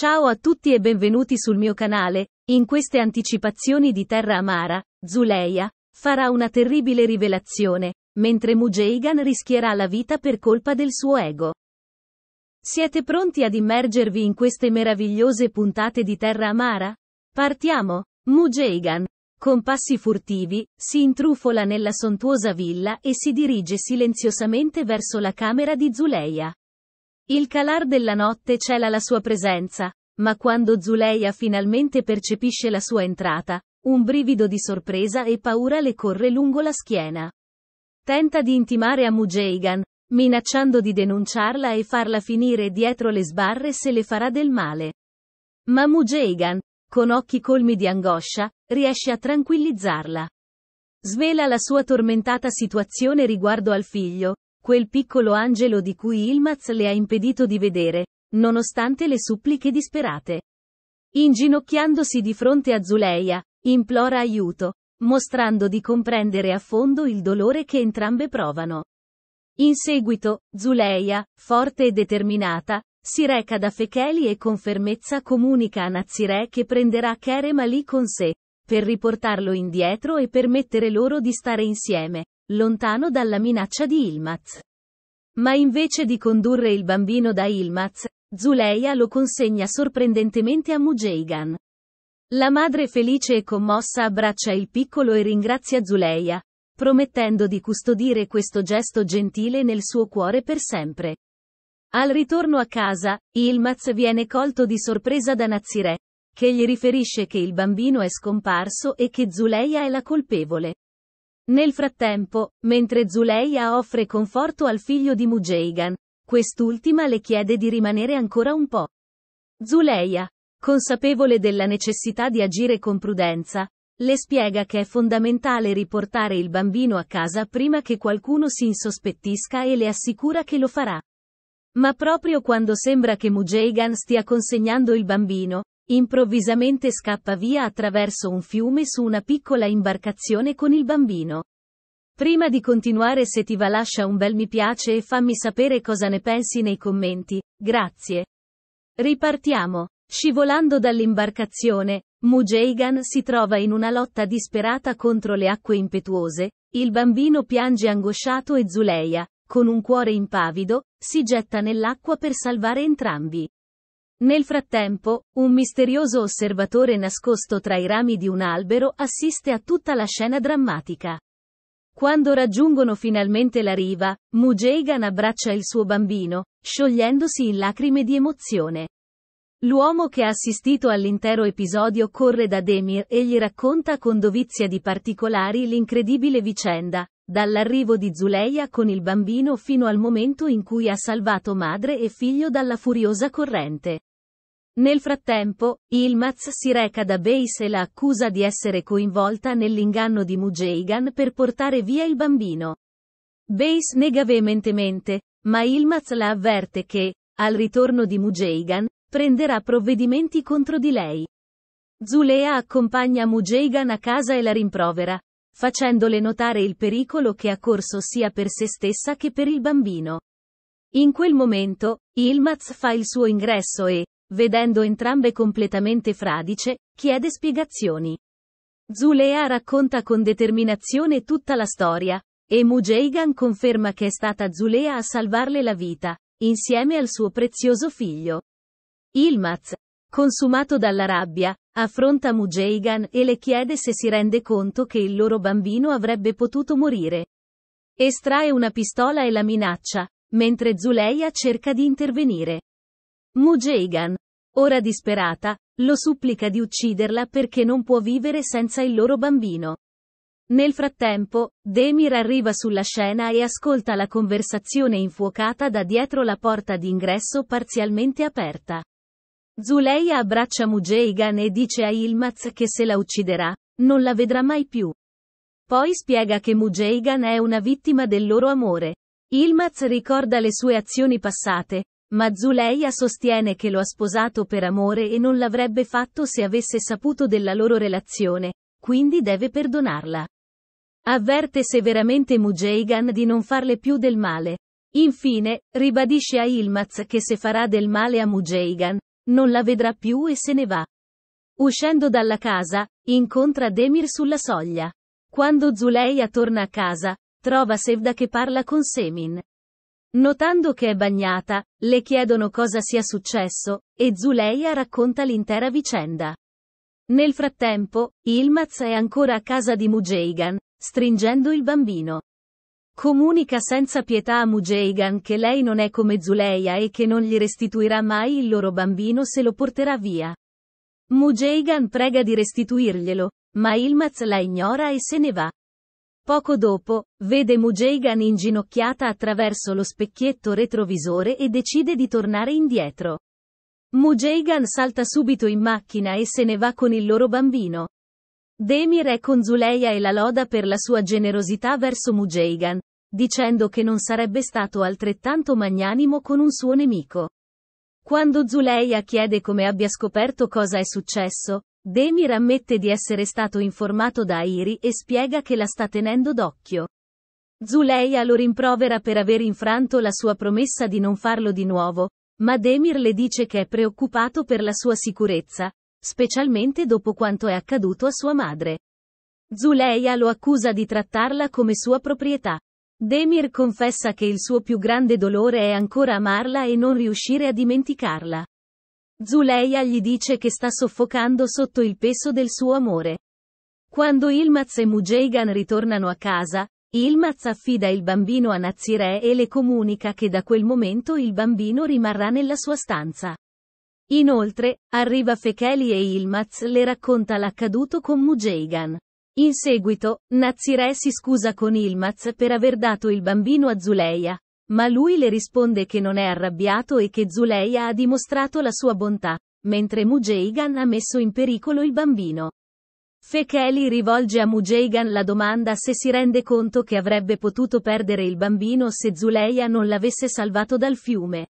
Ciao a tutti e benvenuti sul mio canale, in queste anticipazioni di Terra Amara, Zuleia, farà una terribile rivelazione, mentre Mujeigan rischierà la vita per colpa del suo ego. Siete pronti ad immergervi in queste meravigliose puntate di Terra Amara? Partiamo! Mujeigan, con passi furtivi, si intrufola nella sontuosa villa e si dirige silenziosamente verso la camera di Zuleia. Il calar della notte cela la sua presenza, ma quando Zuleia finalmente percepisce la sua entrata, un brivido di sorpresa e paura le corre lungo la schiena. Tenta di intimare a Mujeigan, minacciando di denunciarla e farla finire dietro le sbarre se le farà del male. Ma Mujeigan, con occhi colmi di angoscia, riesce a tranquillizzarla. Svela la sua tormentata situazione riguardo al figlio, quel piccolo angelo di cui Ilmaz le ha impedito di vedere, nonostante le suppliche disperate. Inginocchiandosi di fronte a Zuleia, implora aiuto, mostrando di comprendere a fondo il dolore che entrambe provano. In seguito, Zuleia, forte e determinata, si reca da Fecheli e con fermezza comunica a Nazire che prenderà Kerem Ali con sé, per riportarlo indietro e permettere loro di stare insieme, lontano dalla minaccia di Ilmaz. Ma invece di condurre il bambino da Ilmaz, Zuleia lo consegna sorprendentemente a Mujeigan. La madre felice e commossa abbraccia il piccolo e ringrazia Zuleia, promettendo di custodire questo gesto gentile nel suo cuore per sempre. Al ritorno a casa, Ilmaz viene colto di sorpresa da Nazire, che gli riferisce che il bambino è scomparso e che Zuleia è la colpevole. Nel frattempo, mentre Zuleia offre conforto al figlio di Mujeigan, quest'ultima le chiede di rimanere ancora un po'. Zuleia, consapevole della necessità di agire con prudenza, le spiega che è fondamentale riportare il bambino a casa prima che qualcuno si insospettisca e le assicura che lo farà. Ma proprio quando sembra che Mujeigan stia consegnando il bambino, Improvvisamente scappa via attraverso un fiume su una piccola imbarcazione con il bambino. Prima di continuare se ti va lascia un bel mi piace e fammi sapere cosa ne pensi nei commenti, grazie. Ripartiamo. Scivolando dall'imbarcazione, Mujeigan si trova in una lotta disperata contro le acque impetuose, il bambino piange angosciato e Zuleia, con un cuore impavido, si getta nell'acqua per salvare entrambi. Nel frattempo, un misterioso osservatore nascosto tra i rami di un albero assiste a tutta la scena drammatica. Quando raggiungono finalmente la riva, Mujegan abbraccia il suo bambino, sciogliendosi in lacrime di emozione. L'uomo che ha assistito all'intero episodio corre da Demir e gli racconta con dovizia di particolari l'incredibile vicenda, dall'arrivo di Zuleia con il bambino fino al momento in cui ha salvato madre e figlio dalla furiosa corrente. Nel frattempo, Ilmaz si reca da Base e la accusa di essere coinvolta nell'inganno di Mujeigan per portare via il bambino. Base nega veementemente, ma Ilmaz la avverte che, al ritorno di Mujeigan, prenderà provvedimenti contro di lei. Zulea accompagna Mujeigan a casa e la rimprovera, facendole notare il pericolo che ha corso sia per se stessa che per il bambino. In quel momento, Ilmaz fa il suo ingresso e, vedendo entrambe completamente fradice, chiede spiegazioni. Zulea racconta con determinazione tutta la storia, e Mujeigan conferma che è stata Zulea a salvarle la vita, insieme al suo prezioso figlio. Ilmaz, consumato dalla rabbia, affronta Mujeigan e le chiede se si rende conto che il loro bambino avrebbe potuto morire. Estrae una pistola e la minaccia, mentre Zuleia cerca di intervenire. Mujeigan, ora disperata, lo supplica di ucciderla perché non può vivere senza il loro bambino. Nel frattempo, Demir arriva sulla scena e ascolta la conversazione infuocata da dietro la porta d'ingresso parzialmente aperta. Zuleia abbraccia Mujeigan e dice a Ilmaz che se la ucciderà, non la vedrà mai più. Poi spiega che Mujeigan è una vittima del loro amore. Ilmaz ricorda le sue azioni passate, ma Zuleia sostiene che lo ha sposato per amore e non l'avrebbe fatto se avesse saputo della loro relazione, quindi deve perdonarla. Avverte severamente Mujeigan di non farle più del male. Infine, ribadisce a Ilmaz che se farà del male a Mujeigan, non la vedrà più e se ne va. Uscendo dalla casa, incontra Demir sulla soglia. Quando Zuleia torna a casa, trova Sevda che parla con Semin. Notando che è bagnata, le chiedono cosa sia successo, e Zuleia racconta l'intera vicenda. Nel frattempo, Ilmaz è ancora a casa di Mujeigan, stringendo il bambino. Comunica senza pietà a Mujeigan che lei non è come Zuleia e che non gli restituirà mai il loro bambino se lo porterà via. Mujeigan prega di restituirglielo, ma Ilmaz la ignora e se ne va. Poco dopo, vede Mujeigan inginocchiata attraverso lo specchietto retrovisore e decide di tornare indietro. Mujeigan salta subito in macchina e se ne va con il loro bambino. Demir è con Zuleia e la loda per la sua generosità verso Mujeigan, dicendo che non sarebbe stato altrettanto magnanimo con un suo nemico. Quando Zuleia chiede come abbia scoperto cosa è successo, Demir ammette di essere stato informato da Airi e spiega che la sta tenendo d'occhio. Zuleia lo rimprovera per aver infranto la sua promessa di non farlo di nuovo, ma Demir le dice che è preoccupato per la sua sicurezza, specialmente dopo quanto è accaduto a sua madre. Zuleia lo accusa di trattarla come sua proprietà. Demir confessa che il suo più grande dolore è ancora amarla e non riuscire a dimenticarla. Zuleia gli dice che sta soffocando sotto il peso del suo amore. Quando Ilmaz e Mujeigan ritornano a casa, Ilmaz affida il bambino a Nazire e le comunica che da quel momento il bambino rimarrà nella sua stanza. Inoltre, arriva Fekeli e Ilmaz le racconta l'accaduto con Mujeigan. In seguito, Nazire si scusa con Ilmaz per aver dato il bambino a Zuleia, ma lui le risponde che non è arrabbiato e che Zuleia ha dimostrato la sua bontà, mentre Mujeigan ha messo in pericolo il bambino. Fekeli rivolge a Mujeigan la domanda se si rende conto che avrebbe potuto perdere il bambino se Zuleia non l'avesse salvato dal fiume.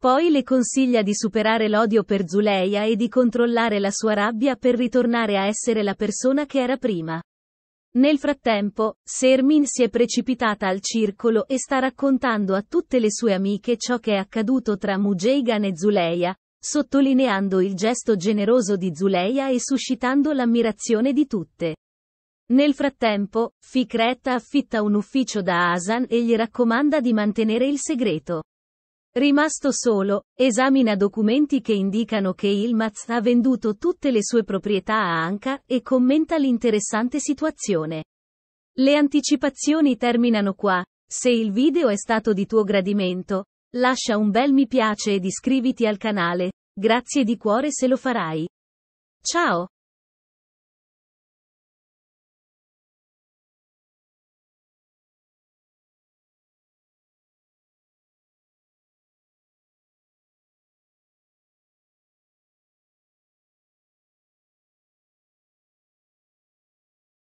Poi le consiglia di superare l'odio per Zuleia e di controllare la sua rabbia per ritornare a essere la persona che era prima. Nel frattempo, Sermin si è precipitata al circolo e sta raccontando a tutte le sue amiche ciò che è accaduto tra Mujeigan e Zuleia, sottolineando il gesto generoso di Zuleia e suscitando l'ammirazione di tutte. Nel frattempo, Fikret affitta un ufficio da Asan e gli raccomanda di mantenere il segreto. Rimasto solo, esamina documenti che indicano che Ilmaz ha venduto tutte le sue proprietà a Anka e commenta l'interessante situazione. Le anticipazioni terminano qua. Se il video è stato di tuo gradimento, lascia un bel mi piace ed iscriviti al canale. Grazie di cuore se lo farai. Ciao!